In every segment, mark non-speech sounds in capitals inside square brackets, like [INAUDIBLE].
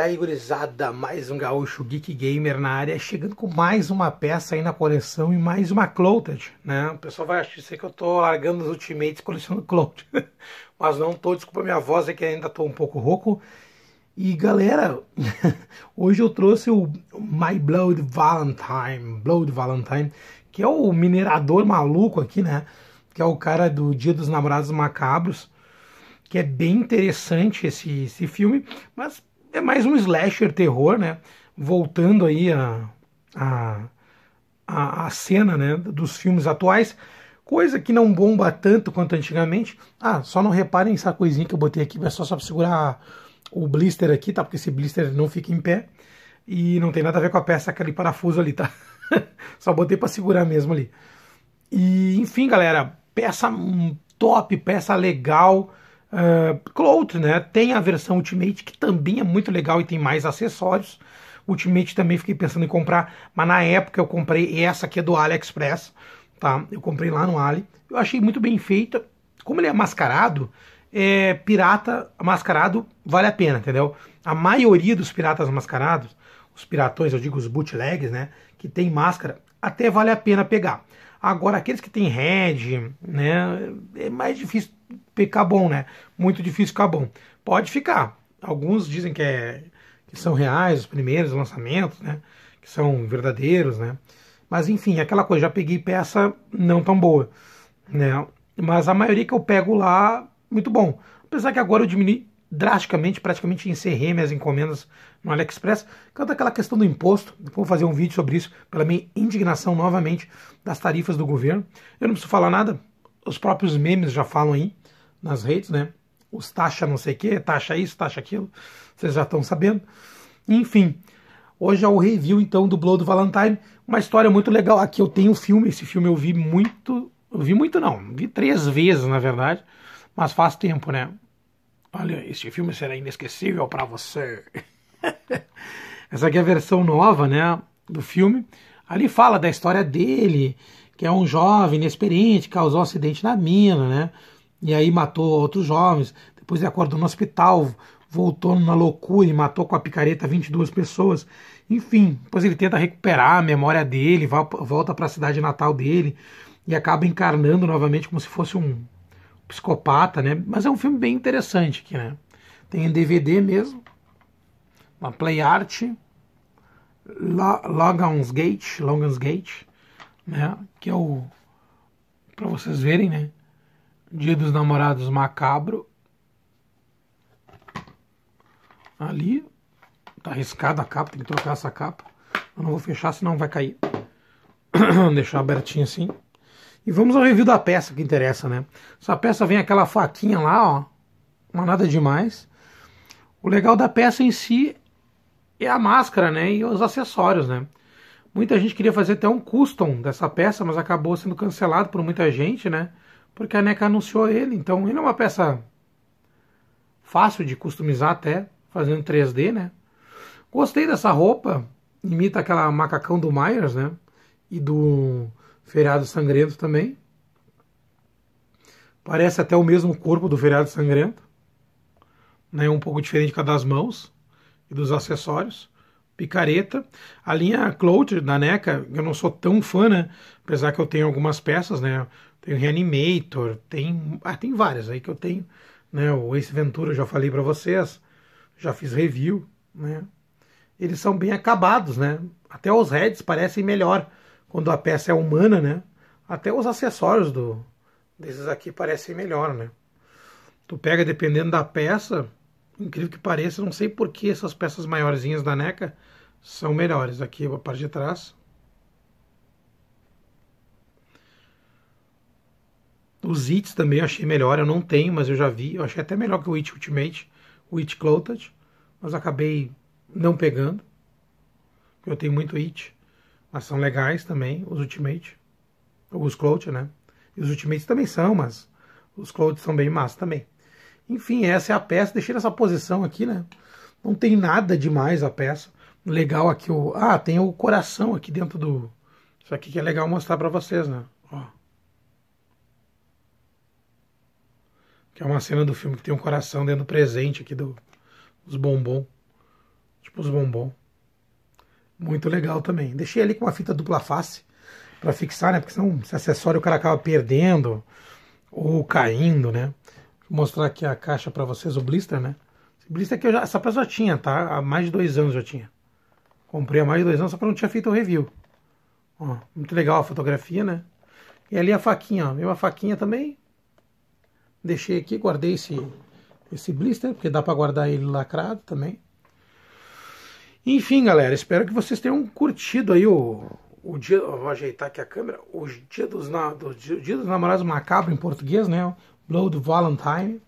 aí, gurizada? Mais um Gaúcho Geek Gamer na área, chegando com mais uma peça aí na coleção e mais uma Clouded, né? O pessoal vai achar que eu tô largando os Ultimates colecionando clout [LAUGHS] mas não tô, desculpa minha voz é que ainda tô um pouco rouco. E galera, [LAUGHS] hoje eu trouxe o My Blood Valentine, Blood Valentine, que é o minerador maluco aqui, né? Que é o cara do Dia dos Namorados Macabros que é bem interessante esse, esse filme, mas é mais um slasher terror, né? Voltando aí a, a, a, cena né, dos filmes atuais, coisa que não bomba tanto quanto antigamente. Ah, só não reparem essa coisinha que eu botei aqui, é só, só segurar o blister aqui, tá? Porque esse blister não fica em pé e não tem nada a ver com a peça, aquele parafuso ali, tá? [LAUGHS] só botei para segurar mesmo ali. E enfim, galera, peça top, peça legal ah, Cloud, né? Tem a versão Ultimate que também é muito legal e tem mais acessórios. Ultimate também fiquei pensando em comprar, mas na época eu comprei essa aqui é do AliExpress, tá? Eu comprei lá no Ali. Eu achei muito bem feita. Como ele é mascarado, é, pirata mascarado vale a pena, entendeu? A maioria dos piratas mascarados, os piratões, eu digo os bootlegs, né? Que tem máscara, até vale a pena pegar. Agora, aqueles que tem head, né? É mais difícil ficar bom, né? Muito difícil ficar bom. Pode ficar. Alguns dizem que, é, que são reais os primeiros lançamentos, né? Que são verdadeiros, né? Mas enfim, aquela coisa, já peguei peça não tão boa, né? Mas a maioria que eu pego lá, muito bom. Apesar que agora eu diminui drasticamente, praticamente encerrei minhas encomendas no AliExpress. Quanto àquela questão do imposto, vou fazer um vídeo sobre isso, pela minha indignação novamente das tarifas do governo. Eu não preciso falar nada, os próprios memes já falam aí, nas redes, né? Os taxa não sei o que, taxa isso, taxa aquilo, vocês já estão sabendo. Enfim, hoje é o review então do Blood Valentine, uma história muito legal. Aqui eu tenho o filme, esse filme eu vi muito, eu vi muito não, vi três vezes na verdade, mas faz tempo, né? Olha, esse filme será inesquecível para você. [LAUGHS] Essa aqui é a versão nova, né, do filme. Ali fala da história dele, que é um jovem inexperiente, causou um acidente na mina, né? e aí matou outros jovens. Depois ele acordou no hospital, voltou numa loucura e matou com a picareta 22 pessoas. Enfim, depois ele tenta recuperar a memória dele, volta para a cidade natal dele e acaba encarnando novamente como se fosse um psicopata, né? Mas é um filme bem interessante aqui, né? Tem em DVD mesmo, uma Play Art, Logan's Gate, Logan's Gate, né? Que é o para vocês verem, né? Dia dos Namorados Macabro. Ali. Tá arriscada a capa, tem que trocar essa capa. Eu não vou fechar, senão vai cair. [COUGHS] Deixar abertinho assim. E vamos ao review da peça que interessa, né? Essa peça vem aquela faquinha lá, ó. Mas nada demais. O legal da peça em si é a máscara, né? E os acessórios, né? Muita gente queria fazer até um custom dessa peça, mas acabou sendo cancelado por muita gente, né? porque a NECA anunciou ele. Então ele é uma peça fácil de customizar até, fazendo 3D, né? Gostei dessa roupa, imita aquela macacão do Myers, né? E do Feriado Sangrento também. Parece até o mesmo corpo do Feriado Sangrento, né? Um pouco diferente com a das mãos e dos acessórios. Picareta. A linha Cloud da NECA, eu não sou tão fã, né? Apesar que eu tenho algumas peças, né? tem o Reanimator, tem, ah, tem várias aí que eu tenho, né? O Ace Ventura eu já falei para vocês, já fiz review, né? Eles são bem acabados, né? Até os heads parecem melhor quando a peça é humana, né? Até os acessórios do desses aqui parecem melhor, né? Tu pega dependendo da peça, incrível que pareça, não sei por que essas peças maiorzinhas da NECA são melhores. Aqui a parte de trás Os Its também eu achei melhor, eu não tenho, mas eu já vi. Eu achei até melhor que o It Ultimate, o It Clothed, mas acabei não pegando. Eu tenho muito It, mas são legais também, os Ultimate. Os Clothed, né? E os Ultimates também são, mas os Clothed são bem massa também. Enfim, essa é a peça. Deixei nessa posição aqui, né? Não tem nada demais a peça. Legal aqui o... Ah, tem o coração aqui dentro do... Isso aqui que é legal mostrar para vocês, né? Ó. Que é uma cena do filme que tem um coração dentro do presente aqui do, dos bombom. Tipo os bombom. Muito legal também. Deixei ali com uma fita dupla face para fixar, né? Porque senão esse acessório o cara acaba perdendo ou caindo, né? Vou mostrar aqui a caixa para vocês, o blister, né? Esse blister aqui eu já, essa peça já tinha, tá? Há mais de dois anos já tinha. Comprei há mais de dois anos, só que não tinha feito o review. Ó, muito legal a fotografia, né? E ali a faquinha, ó. Viu a faquinha também? Deixei aqui, guardei esse, esse blister, porque dá para guardar ele lacrado também. Enfim, galera, espero que vocês tenham curtido aí o, o dia. vou ajeitar aqui a câmera. O dia dos, na, do, dia dos namorados macabro em português, né? Blood Valentine,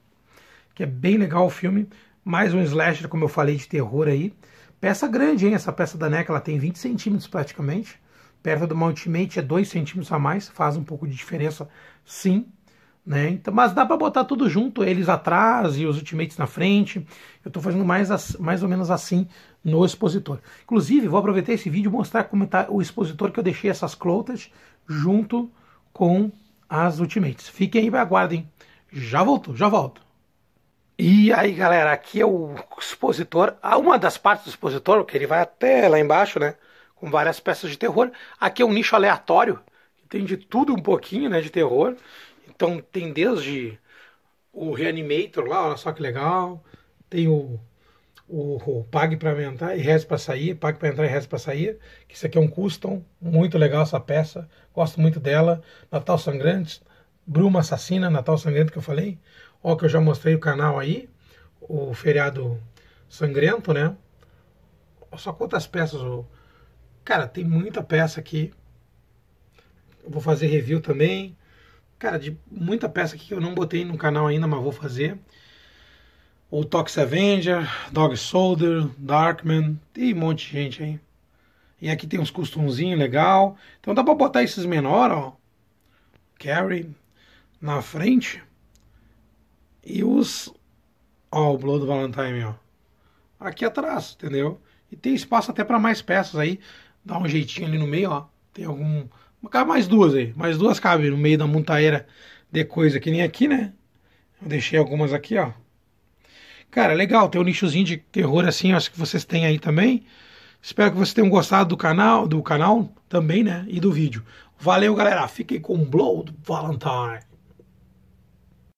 que é bem legal o filme. Mais um slasher, como eu falei, de terror aí. Peça grande, hein? Essa peça da NECA, ela tem 20 centímetros praticamente. Perto do Mount Mate é 2 centímetros a mais, faz um pouco de diferença, sim. Né? Então, mas dá para botar tudo junto, eles atrás e os ultimates na frente. Eu estou fazendo mais, mais ou menos assim no expositor. Inclusive, vou aproveitar esse vídeo e mostrar como está o expositor que eu deixei essas clotas junto com as ultimates. Fiquem aí e aguardem. Já volto, já volto. E aí, galera, aqui é o expositor, uma das partes do expositor, que ele vai até lá embaixo, né? Com várias peças de terror. Aqui é um nicho aleatório, tem de tudo um pouquinho, né? De terror. Então tem desde o Reanimator lá, olha só que legal. Tem o, o, o Pague para entrar e Reze para sair, Pague para entrar e Reze para sair. Que isso aqui é um custom, muito legal essa peça, gosto muito dela. Natal Sangrante, Bruma Assassina, Natal Sangrante que eu falei. Ó, que eu já mostrei o canal aí, o feriado sangrento, né? Olha Só quantas peças, ó. cara, tem muita peça aqui. Eu vou fazer review também cara, de muita peça aqui que eu não botei no canal ainda, mas vou fazer. O Tox Avenger, Dog Soldier, Darkman, tem um monte de gente aí. E aqui tem uns customzinhos legal. Então dá pra botar esses menor, ó. Carry na frente. E os... Ó, o Blood Valentine, ó. Aqui atrás, entendeu? E tem espaço até para mais peças aí. Dá um jeitinho ali no meio, ó. Tem algum, Cabe mais duas aí. Mais duas cabe no meio da montaeira de coisa que nem aqui, né? Eu deixei algumas aqui, ó. Cara, legal, tem um nichozinho de terror assim, acho que vocês têm aí também. Espero que vocês tenham gostado do canal, do canal também, né? E do vídeo. Valeu, galera. Fiquem com o Blow Valentine.